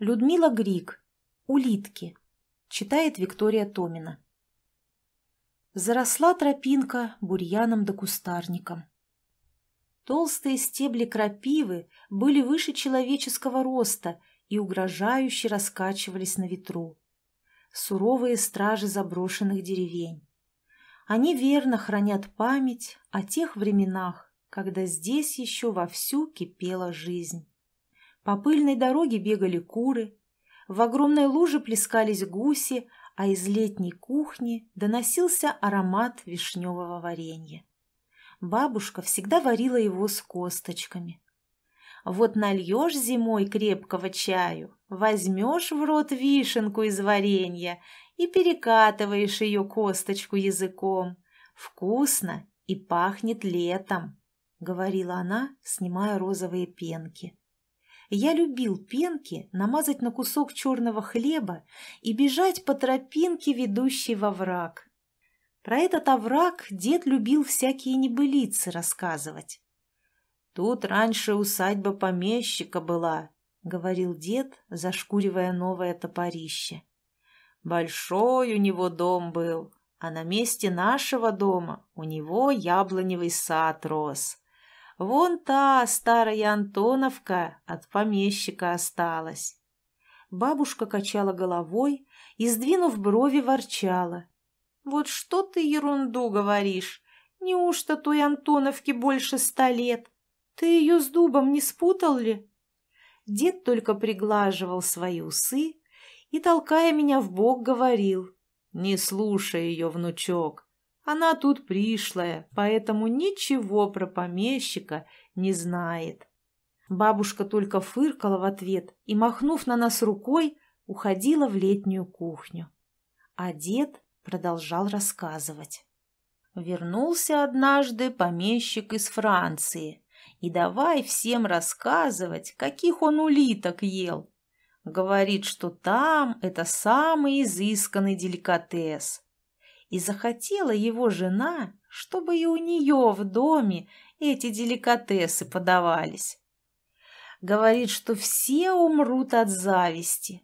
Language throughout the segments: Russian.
Людмила Грик. Улитки. Читает Виктория Томина. Заросла тропинка бурьяном да кустарником. Толстые стебли крапивы были выше человеческого роста и угрожающе раскачивались на ветру. Суровые стражи заброшенных деревень. Они верно хранят память о тех временах, когда здесь еще вовсю кипела жизнь. По пыльной дороге бегали куры, в огромной луже плескались гуси, а из летней кухни доносился аромат вишневого варенья. Бабушка всегда варила его с косточками. Вот нальешь зимой крепкого чаю, возьмешь в рот вишенку из варенья и перекатываешь ее косточку языком. Вкусно и пахнет летом, — говорила она, снимая розовые пенки я любил пенки намазать на кусок черного хлеба и бежать по тропинке, ведущей во враг. Про этот овраг дед любил всякие небылицы рассказывать. «Тут раньше усадьба помещика была», — говорил дед, зашкуривая новое топорище. «Большой у него дом был, а на месте нашего дома у него яблоневый сад рос. Вон та старая Антоновка от помещика осталась. Бабушка качала головой и, сдвинув брови, ворчала. «Вот что ты ерунду говоришь! Неужто той Антоновке больше ста лет? Ты ее с дубом не спутал ли?» Дед только приглаживал свои усы и, толкая меня в бок, говорил. «Не слушай ее, внучок. Она тут пришлая, поэтому ничего про помещика не знает. Бабушка только фыркала в ответ и, махнув на нас рукой, уходила в летнюю кухню. А дед продолжал рассказывать. Вернулся однажды помещик из Франции и давай всем рассказывать, каких он улиток ел. Говорит, что там это самый изысканный деликатес, и захотела его жена, чтобы и у нее в доме эти деликатесы подавались. Говорит, что все умрут от зависти.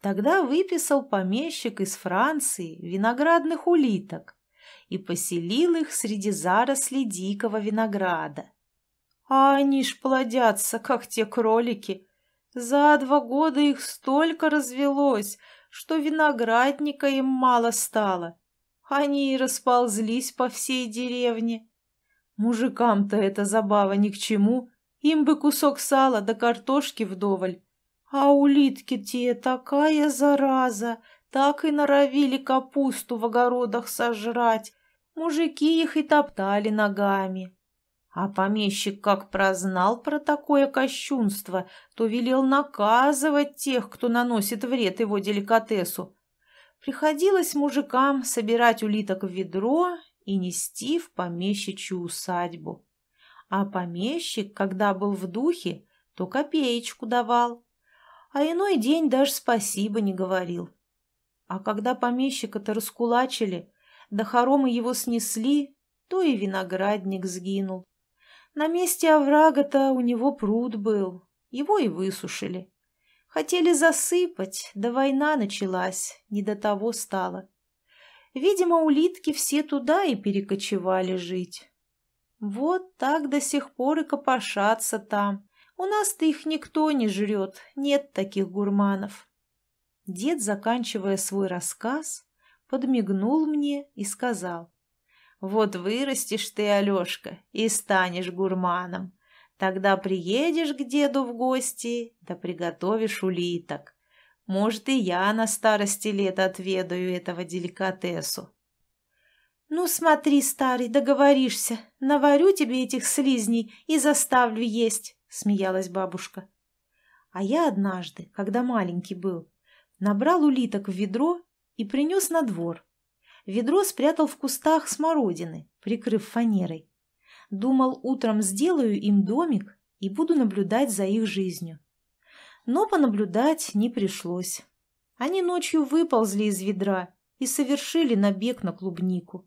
Тогда выписал помещик из Франции виноградных улиток и поселил их среди зарослей дикого винограда. А они ж плодятся, как те кролики. За два года их столько развелось, что виноградника им мало стало. Они и расползлись по всей деревне. Мужикам-то эта забава ни к чему, им бы кусок сала да картошки вдоволь. А улитки те такая зараза, так и норовили капусту в огородах сожрать. Мужики их и топтали ногами. А помещик как прознал про такое кощунство, то велел наказывать тех, кто наносит вред его деликатесу, Приходилось мужикам собирать улиток в ведро и нести в помещичью усадьбу. А помещик, когда был в духе, то копеечку давал, а иной день даже спасибо не говорил. А когда помещика-то раскулачили, да хоромы его снесли, то и виноградник сгинул. На месте оврага-то у него пруд был, его и высушили. Хотели засыпать, да война началась, не до того стало. Видимо, улитки все туда и перекочевали жить. Вот так до сих пор и копошатся там. У нас-то их никто не жрет, нет таких гурманов. Дед, заканчивая свой рассказ, подмигнул мне и сказал. «Вот вырастешь ты, Алешка, и станешь гурманом. Тогда приедешь к деду в гости, да приготовишь улиток. Может, и я на старости лет отведаю этого деликатесу. Ну, смотри, старый, договоришься. Наварю тебе этих слизней и заставлю есть, смеялась бабушка. А я однажды, когда маленький был, набрал улиток в ведро и принес на двор. Ведро спрятал в кустах смородины, прикрыв фанерой. Думал, утром сделаю им домик и буду наблюдать за их жизнью. Но понаблюдать не пришлось. Они ночью выползли из ведра и совершили набег на клубнику.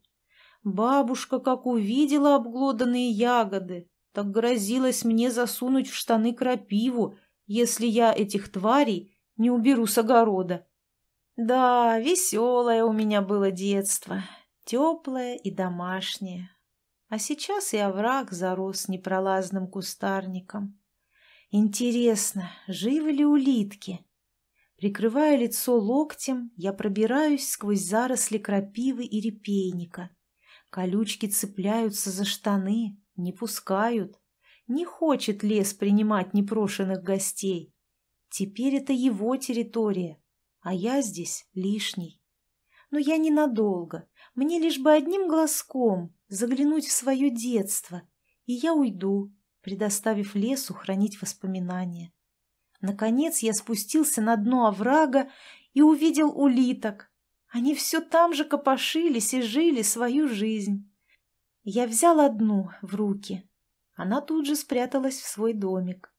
Бабушка, как увидела обглоданные ягоды, так грозилась мне засунуть в штаны крапиву, если я этих тварей не уберу с огорода. Да, веселое у меня было детство, теплое и домашнее. А сейчас и овраг зарос непролазным кустарником. Интересно, живы ли улитки? Прикрывая лицо локтем, я пробираюсь сквозь заросли крапивы и репейника. Колючки цепляются за штаны, не пускают. Не хочет лес принимать непрошенных гостей. Теперь это его территория, а я здесь лишний. Но я ненадолго, мне лишь бы одним глазком заглянуть в свое детство, и я уйду, предоставив лесу хранить воспоминания. Наконец я спустился на дно оврага и увидел улиток. Они все там же копошились и жили свою жизнь. Я взял одну в руки. Она тут же спряталась в свой домик.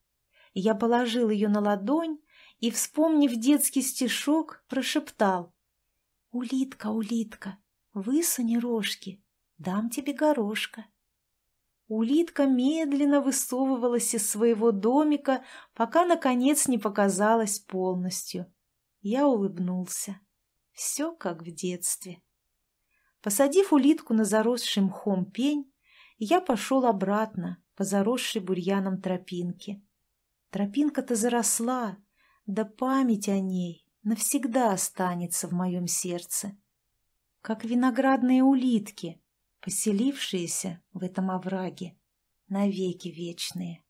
Я положил ее на ладонь и, вспомнив детский стишок, прошептал. «Улитка, улитка, высуни рожки, дам тебе горошка». Улитка медленно высовывалась из своего домика, пока, наконец, не показалась полностью. Я улыбнулся. Все как в детстве. Посадив улитку на заросший мхом пень, я пошел обратно по заросшей бурьяном тропинке. Тропинка-то заросла, да память о ней навсегда останется в моем сердце. Как виноградные улитки — поселившиеся в этом овраге, навеки вечные.